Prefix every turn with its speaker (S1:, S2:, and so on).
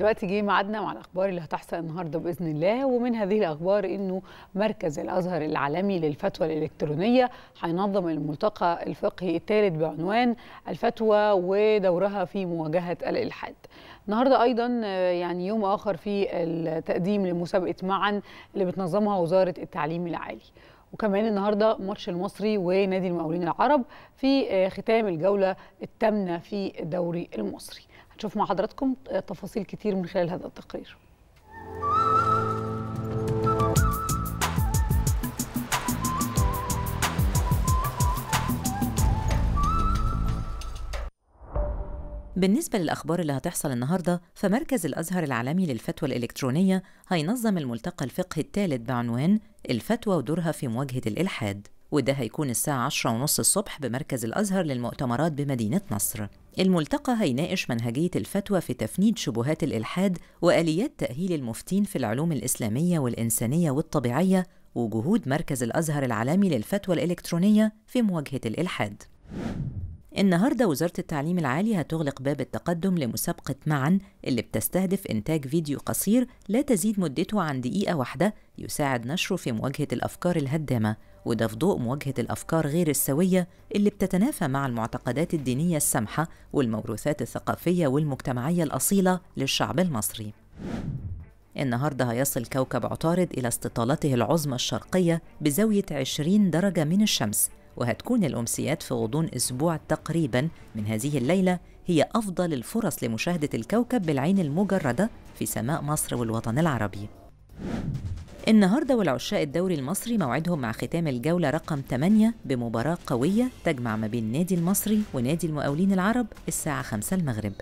S1: دلوقتي جه ميعادنا مع الاخبار اللي هتحصل النهارده باذن الله ومن هذه الاخبار انه مركز الازهر العالمي للفتوى الالكترونيه هينظم الملتقى الفقهي الثالث بعنوان الفتوى ودورها في مواجهه الالحاد. النهارده ايضا يعني يوم اخر في التقديم لمسابقه معا اللي بتنظمها وزاره التعليم العالي. وكمان النهارده ماتش المصري ونادي المقاولين العرب في ختام الجوله الثامنه في الدوري المصري. نشوف مع حضراتكم تفاصيل كتير من خلال هذا التقرير
S2: بالنسبة للأخبار اللي هتحصل النهاردة فمركز الأزهر العالمي للفتوى الإلكترونية هينظم الملتقى الفقهي الثالث بعنوان الفتوى ودورها في مواجهة الإلحاد وده هيكون الساعة 10 ونص الصبح بمركز الأزهر للمؤتمرات بمدينة نصر الملتقى هيناقش منهجية الفتوى في تفنيد شبهات الإلحاد وآليات تأهيل المفتين في العلوم الإسلامية والإنسانية والطبيعية وجهود مركز الأزهر العالمي للفتوى الإلكترونية في مواجهة الإلحاد النهاردة وزارة التعليم العالي هتغلق باب التقدم لمسابقة معا اللي بتستهدف إنتاج فيديو قصير لا تزيد مدته عن دقيقة واحدة يساعد نشره في مواجهة الأفكار الهدامة وده في ضوء مواجهة الأفكار غير السوية اللي بتتنافى مع المعتقدات الدينية السمحة والموروثات الثقافية والمجتمعية الأصيلة للشعب المصري النهاردة هيصل كوكب عطارد إلى استطالته العظمى الشرقية بزاوية 20 درجة من الشمس وهتكون الأمسيات في غضون أسبوع تقريبا من هذه الليلة هي أفضل الفرص لمشاهدة الكوكب بالعين المجردة في سماء مصر والوطن العربي النهارده والعشاء الدوري المصري موعدهم مع ختام الجوله رقم 8 بمباراه قويه تجمع ما بين نادي المصري ونادي المقاولين العرب الساعه 5 المغرب